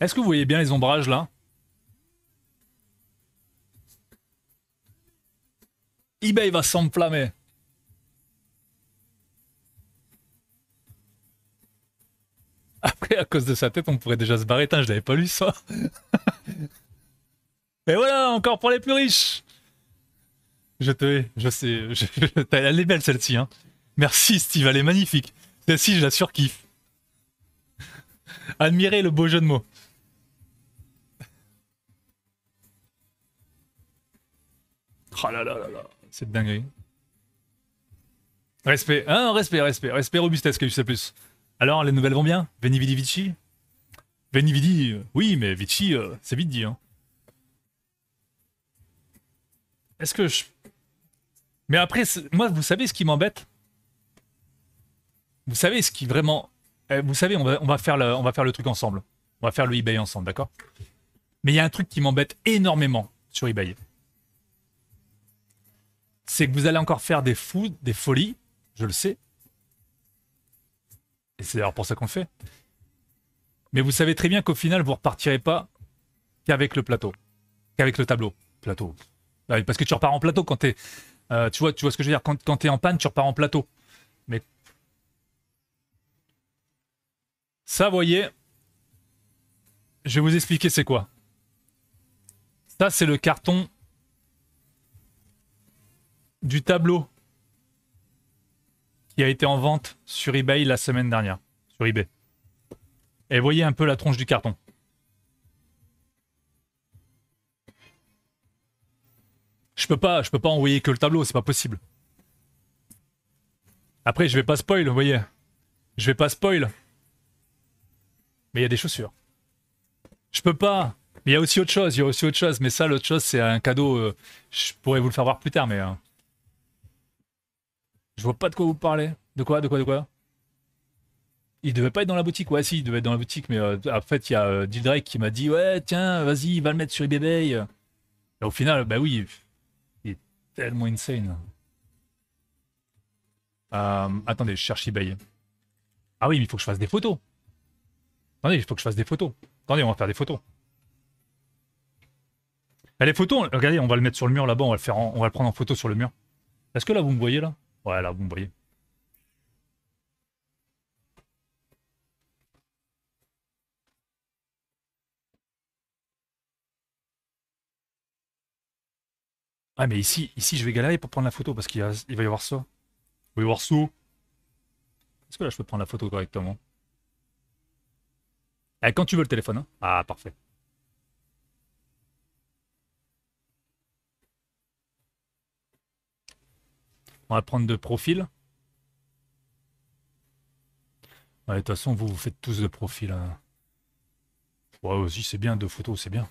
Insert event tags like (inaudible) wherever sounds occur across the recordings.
Est-ce que vous voyez bien les ombrages là eBay va s'enflammer. Après, à cause de sa tête, on pourrait déjà se barrer. je l'avais pas lu ça. (laughs) Mais voilà, encore pour les plus riches. Je te, je sais, (laughs) elle est belle celle-ci. Hein. Merci Steve, elle est magnifique. Celle-ci, je la surkiffe. Admirez le beau jeu de mots. Oh là là là là, c'est dinguerie. Respect, hein, respect, respect, respect robustesse, plus. Alors, les nouvelles vont bien Venividi Vidi Vici euh, oui, mais Vici, euh, c'est vite dit. Hein. Est-ce que je... Mais après, moi, vous savez ce qui m'embête Vous savez ce qui vraiment... Eh, vous savez, on va, faire le, on va faire le truc ensemble. On va faire le eBay ensemble, d'accord Mais il y a un truc qui m'embête énormément sur eBay c'est que vous allez encore faire des fous, des folies, je le sais. Et c'est d'ailleurs pour ça qu'on fait. Mais vous savez très bien qu'au final, vous repartirez pas qu'avec le plateau, qu'avec le tableau. Plateau. Ah parce que tu repars en plateau quand tu es, euh, tu, vois, tu vois ce que je veux dire Quand, quand es en panne, tu repars en plateau. Mais. Ça, voyez. Je vais vous expliquer c'est quoi. Ça, c'est le carton du tableau qui a été en vente sur eBay la semaine dernière. Sur eBay. Et voyez un peu la tronche du carton. Je peux pas, je peux pas envoyer que le tableau, c'est pas possible. Après, je vais pas spoil, vous voyez. Je vais pas spoil. Mais il y a des chaussures. Je peux pas. Mais il y a aussi autre chose, il y a aussi autre chose. Mais ça, l'autre chose, c'est un cadeau. Euh, je pourrais vous le faire voir plus tard, mais. Hein. Je vois pas de quoi vous parlez. De quoi De quoi De quoi il devait pas être dans la boutique, ouais, si, il devait être dans la boutique, mais euh, en fait, il y a euh, qui m'a dit, ouais, tiens, vas-y, va le mettre sur eBay. Et au final, bah oui, il est tellement insane. Euh, attendez, je cherche eBay. Ah oui, mais il faut que je fasse des photos. Attendez, il faut que je fasse des photos. Attendez, on va faire des photos. Bah, les photos, regardez, on va le mettre sur le mur là-bas, on on va le prendre en photo sur le mur. Est-ce que là, vous me voyez là Ouais, là, vous Ah, mais ici, ici, je vais galérer pour prendre la photo parce qu'il va y avoir ça. Il va y avoir ça. Est-ce que là, je peux prendre la photo correctement eh, Quand tu veux le téléphone. Hein ah, parfait. On va prendre de profil. de toute façon, vous vous faites tous de profil. Hein. Ouais, aussi, c'est bien, deux photos, c'est bien.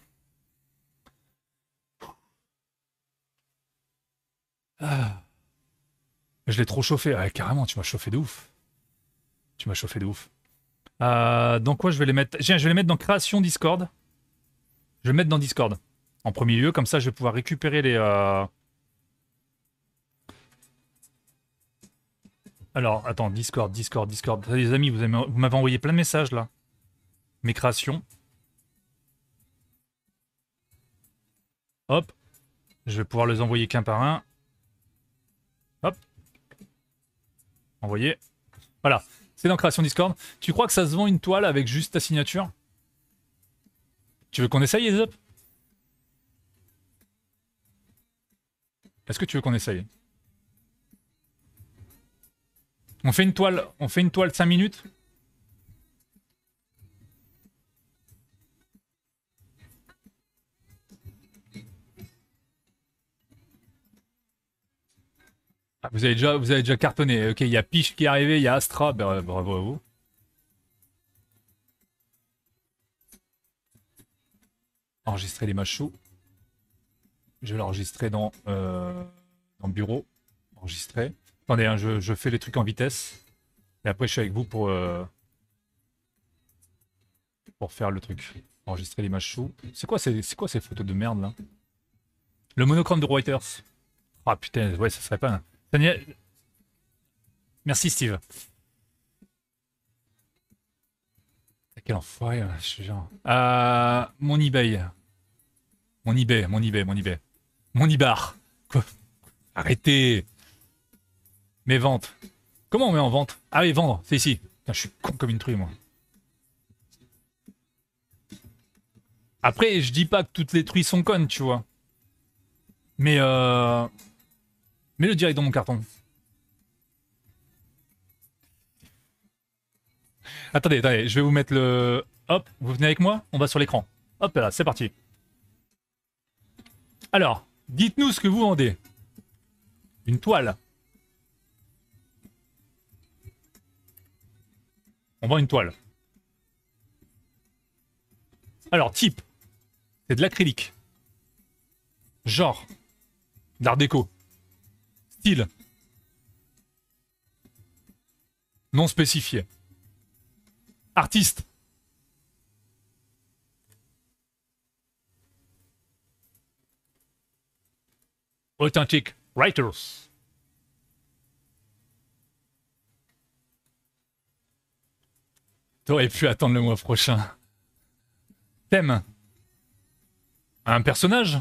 Ah. Je l'ai trop chauffé. Ah, carrément, tu m'as chauffé de ouf. Tu m'as chauffé de ouf. Euh, dans quoi je vais les mettre Je vais les mettre dans création Discord. Je vais les mettre dans Discord. En premier lieu, comme ça, je vais pouvoir récupérer les, euh, Alors, attends, Discord, Discord, Discord. Les amis, vous m'avez envoyé plein de messages là. Mes créations. Hop. Je vais pouvoir les envoyer qu'un par un. Hop. Envoyer. Voilà. C'est dans Création Discord. Tu crois que ça se vend une toile avec juste ta signature Tu veux qu'on essaye, Ezop Est-ce que tu veux qu'on essaye on fait une toile, on fait une toile 5 minutes ah, vous, avez déjà, vous avez déjà cartonné. Ok, il y a Piche qui est arrivé, il y a Astra. Bah, bravo à vous. Enregistrer les machos. Je vais l'enregistrer dans, euh, dans le bureau. Enregistrer. Attendez, hein, je, fais les trucs en vitesse. Et après, je suis avec vous pour, euh, pour faire le truc. Enregistrer l'image chou. C'est quoi, quoi ces photos de merde là Le monochrome de Reuters. Ah putain, ouais, ça serait pas. Daniel. Merci Steve. Quel enfoiré, je suis genre. Euh, mon eBay. Mon eBay, mon eBay, mon eBay. Mon Ibar. Arrêtez mes ventes. Comment on met en vente Ah vendre, c'est ici. je suis con comme une truie, moi. Après, je dis pas que toutes les truies sont connes, tu vois. Mais euh... Mets-le direct dans mon carton. Attendez, attendez, je vais vous mettre le... Hop, vous venez avec moi, on va sur l'écran. Hop là, c'est parti. Alors, dites-nous ce que vous vendez. Une toile. On vend une toile. Alors, type, c'est de l'acrylique. Genre, d'art déco. Style, non spécifié. Artiste. Authentic Writers. T'aurais pu attendre le mois prochain. Thème. Un personnage